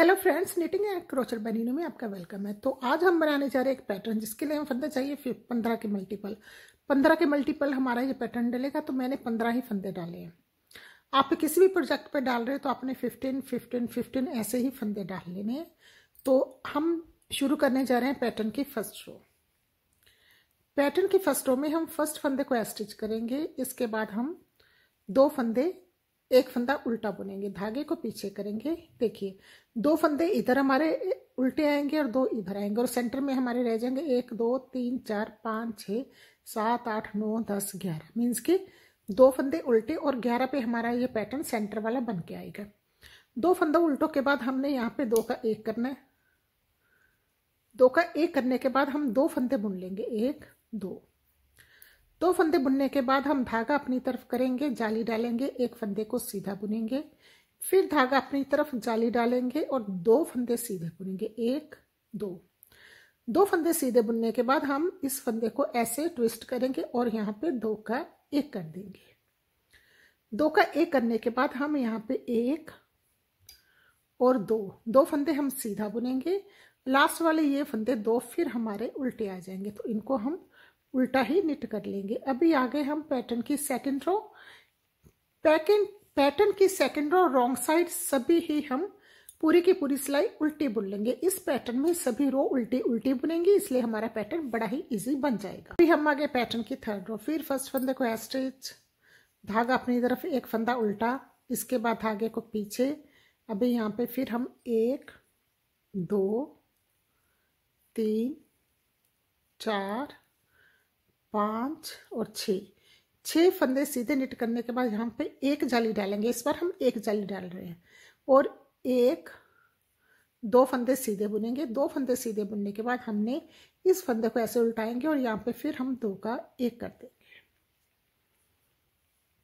hello friends knitting and crochet बनीनो में आपका वेलकम है तो आज हम बनाने जा रहे हैं एक पैटर्न जिसके लिए हमें फंदा चाहिए पंद्रह के मल्टीपल पंद्रह के मल्टीपल हमारा ये पैटर्न डलेगा तो मैंने पंद्रह ही फंदे डाले हैं आप किसी भी प्रोजेक्ट पे डाल रहे हो तो आपने फिफ्टीन फिफ्टीन फिफ्टीन ऐसे ही फंदे डाल लेने तो हम शुरू करने जा रहे हैं पैटर्न की फर्स्ट रो पैटर्न की फर्स्ट रो में हम फर्स्ट फंदे को एस्टिच करेंगे इसके बाद हम दो फंदे एक फंदा उल्टा बुनेंगे धागे को पीछे करेंगे देखिए दो फंदे इधर हमारे उल्टे आएंगे और दो इधर आएंगे और सेंटर में हमारे रह जाएंगे एक दो तीन चार पाँच छः सात आठ नौ दस ग्यारह मीन्स कि दो फंदे उल्टे और ग्यारह पे हमारा ये पैटर्न सेंटर वाला बन के आएगा दो फंदा उल्टों के बाद हमने यहाँ पे दो का एक करना है दो का एक करने के बाद हम दो फंदे बुन लेंगे एक दो दो फंदे बुनने के बाद हम धागा अपनी तरफ करेंगे जाली डालेंगे एक फंदे को सीधा बुनेंगे फिर धागा अपनी तरफ जाली डालेंगे और दो फंदे सीधे बुनेंगे एक दो दो फंदे सीधे बुनने के बाद हम इस फंदे को ऐसे ट्विस्ट करेंगे और यहाँ पे दो का एक कर देंगे दो का एक करने के बाद हम यहाँ पे एक और दो दो फंदे हम सीधा बुनेंगे लास्ट वाले ये फंदे दो फिर हमारे उल्टे आ जाएंगे तो इनको हम उल्टा ही निट कर लेंगे अभी आगे हम पैटर्न की सेकेंड रो पैकिंग पैटर्न की सेकेंड रो रॉन्ग साइड सभी ही हम पूरी की पूरी सिलाई उल्टी बुन लेंगे इस पैटर्न में सभी रो उल्टी उल्टी बुनेंगे इसलिए हमारा पैटर्न बड़ा ही इजी बन जाएगा अभी हम आगे पैटर्न की थर्ड रो फिर फर्स्ट फंदे को एस्ट्रेच धागा अपनी तरफ एक फंदा उल्टा इसके बाद धागे को पीछे अभी यहाँ पे फिर हम एक दो तीन चार पाँच और छ छः फंदे सीधे निट करने के बाद यहाँ पे एक जाली डालेंगे इस बार हम एक जाली डाल रहे हैं और एक दो फंदे सीधे बुनेंगे दो फंदे सीधे बुनने के बाद हमने इस फंदे को ऐसे उल्टाएंगे और यहाँ पे फिर हम दो का एक कर देंगे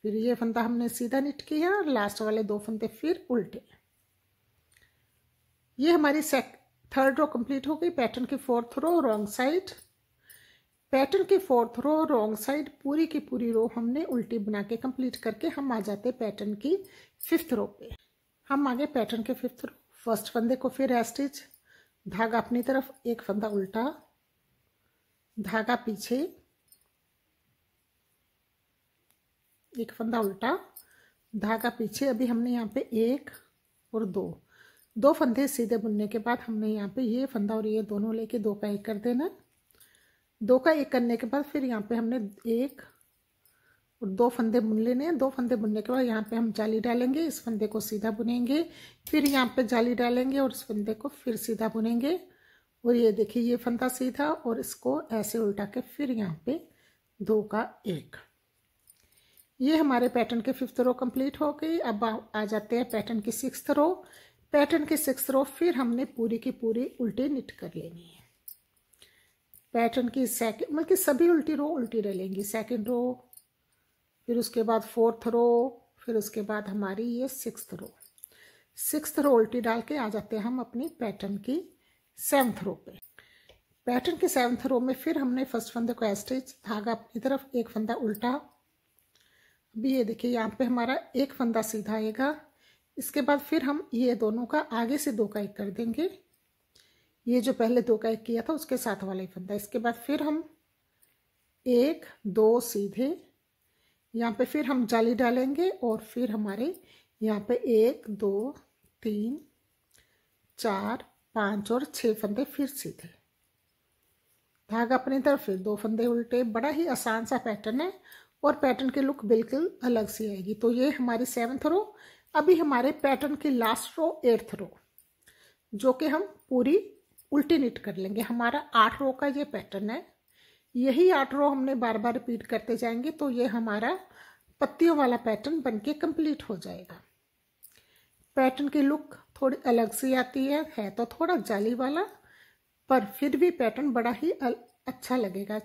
फिर ये फंदा हमने सीधा निट किया और लास्ट वाले दो फंदे फिर उल्टे ये हमारी सेक थर्ड रो कंप्लीट हो गई पैटर्न की fourth row wrong side pattern के फोर्थ रो रॉन्ग साइड पूरी की पूरी रो हमने उल्टी बना के कंप्लीट करके हम आ जाते पैटर्न की फिफ्थ रो पे हम आगे पैटर्न के फिफ्थ रो फर्स्ट फंदे को फिर स्टिच धागा अपनी तरफ एक फंदा उल्टा धागा पीछे एक फंदा उल्टा धागा पीछे अभी हमने यहाँ पे एक और दो दो फंदे सीधे बुनने के बाद हमने यहाँ पे ये फंदा और ये दोनों लेके दो पैक कर देना दो का एक करने के बाद फिर यहाँ पे हमने एक और दो फंदे बुन लेने हैं दो फंदे बुनने के बाद यहाँ पे हम जाली डालेंगे इस फंदे को सीधा बुनेंगे फिर यहाँ पे जाली डालेंगे और इस फंदे को फिर सीधा बुनेंगे और ये देखिए ये फंदा सीधा और इसको ऐसे उल्टा के फिर यहाँ पे दो का एक ये हमारे पैटर्न के फिफ्थ रो कंप्लीट हो गई अब आ जाते हैं पैटर्न की सिक्स रो पैटर्न की सिक्स रो फिर हमने पूरी की पूरी उल्टी निट कर लेनी है पैटर्न की सेकेंड मतलब कि सभी उल्टी रो उल्टी डलेंगी सेकेंड रो फिर उसके बाद फोर्थ रो फिर उसके बाद हमारी ये सिक्स रो सिक्स रो उल्टी डाल के आ जाते हैं हम अपनी पैटर्न की सेवन्थ रो पे पैटर्न के सेवन्थ रो में फिर हमने फर्स्ट फंदे को एस्टेज धागा अपनी तरफ एक फंदा उल्टा अभी ये देखिए यहाँ पे हमारा एक फंदा सीधा आएगा इसके बाद फिर हम ये दोनों का आगे से दो का एक कर देंगे ये जो पहले दो का एक किया था उसके साथ वाला ही फंदा इसके बाद फिर हम एक दो सीधे यहाँ पे फिर हम जाली डालेंगे और फिर हमारे यहाँ पे एक दो तीन चार पाँच और छः फंदे फिर सीधे धागा अपनी तरफ फिर दो फंदे उल्टे बड़ा ही आसान सा पैटर्न है और पैटर्न की लुक बिल्कुल अलग सी आएगी तो ये हमारी सेवन्थ रो अभी हमारे पैटर्न की लास्ट रो एट्थ रो जो कि हम पूरी उल्टी नीट कर लेंगे हमारा आठ रो का ये पैटर्न है यही आठ रो हमने बार बार रिपीट करते जाएंगे तो ये हमारा पत्तियों वाला पैटर्न बनके कंप्लीट हो जाएगा पैटर्न की लुक थोड़ी अलग सी आती है है तो थोड़ा जाली वाला पर फिर भी पैटर्न बड़ा ही अच्छा लगेगा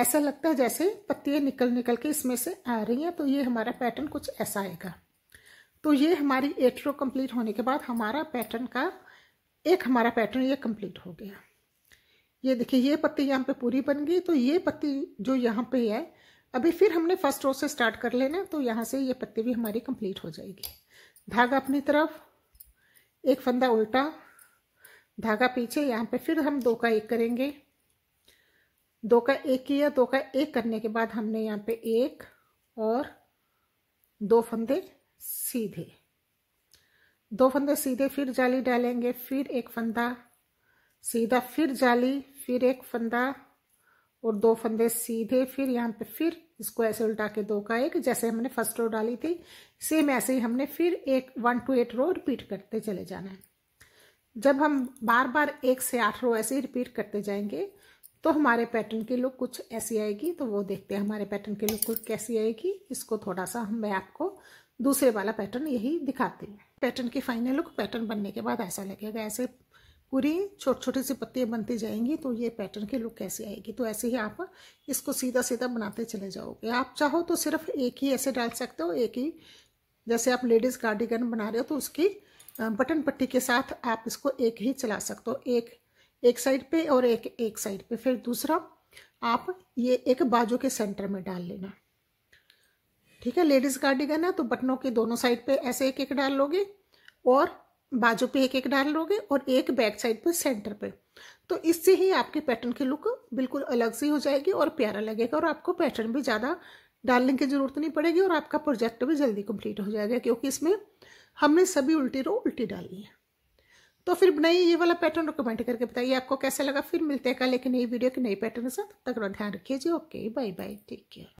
ऐसा लगता है जैसे पत्तियाँ निकल निकल के इसमें से आ रही हैं तो ये हमारा पैटर्न कुछ ऐसा आएगा तो ये हमारी एट रो कम्प्लीट होने के बाद हमारा पैटर्न का एक हमारा पैटर्न ये कंप्लीट हो गया ये देखिए ये पत्ती यहाँ पे पूरी बन गई तो ये पत्ती जो यहाँ पे है अभी फिर हमने फर्स्ट रो से स्टार्ट कर लेना तो यहाँ से ये पत्ती भी हमारी कंप्लीट हो जाएगी धागा अपनी तरफ एक फंदा उल्टा धागा पीछे यहाँ पे फिर हम दो का एक करेंगे दो का एक किया दो का एक करने के बाद हमने यहाँ पे एक और दो फंदे सीधे दो फंदे सीधे फिर जाली डालेंगे फिर एक फंदा सीधा फिर जाली फिर एक फंदा और दो फंदे सीधे फिर यहाँ पे फिर इसको ऐसे उल्टा के दो का एक जैसे हमने फर्स्ट रो डाली थी सेम ऐसे ही हमने फिर एक one two eight row repeat करते चले जाना है जब हम बार बार एक से आठ रो ऐसे ही रिपीट करते जाएंगे तो हमारे पैटर्न की लुक कुछ ऐसी आएगी तो वो देखते हैं हमारे पैटर्न की लुक कैसी आएगी इसको थोड़ा सा हम मैं आपको दूसरे वाला पैटर्न यही दिखाती हूँ पैटर्न की फाइनल लुक पैटर्न बनने के बाद ऐसा लगेगा ऐसे पूरी छोटी छोटी सी पत्तियाँ बनती जाएंगी तो ये पैटर्न की लुक कैसी आएगी तो ऐसे ही आप इसको सीधा सीधा बनाते चले जाओगे आप चाहो तो सिर्फ एक ही ऐसे डाल सकते हो एक ही जैसे आप लेडीज़ कार्डिगन बना रहे हो तो उसकी बटन पट्टी के साथ आप इसको एक ही चला सकते हो एक एक साइड पे और एक एक साइड पे फिर दूसरा आप ये एक बाजू के सेंटर में डाल लेना ठीक है लेडीज कार्डिगन है तो बटनों के दोनों साइड पे ऐसे एक एक डाल लोगे और बाजू पे एक एक डाल लोगे और एक बैक साइड पे सेंटर पे तो इससे ही आपके पैटर्न की लुक बिल्कुल अलग सी हो जाएगी और प्यारा लगेगा और आपको पैटर्न भी ज़्यादा डालने की ज़रूरत नहीं पड़ेगी और आपका प्रोजेक्ट भी जल्दी कंप्लीट हो जाएगा क्योंकि इसमें हमने सभी उल्टी रो उल्टी डाली है तो फिर बनाइए ये वाला पैटर्न रिकमेंड करके बताइए आपको कैसा लगा फिर मिलते हैं कल एक नई वीडियो के नई पैटर्न के साथ तक ध्यान रखिए जी okay bye bye take care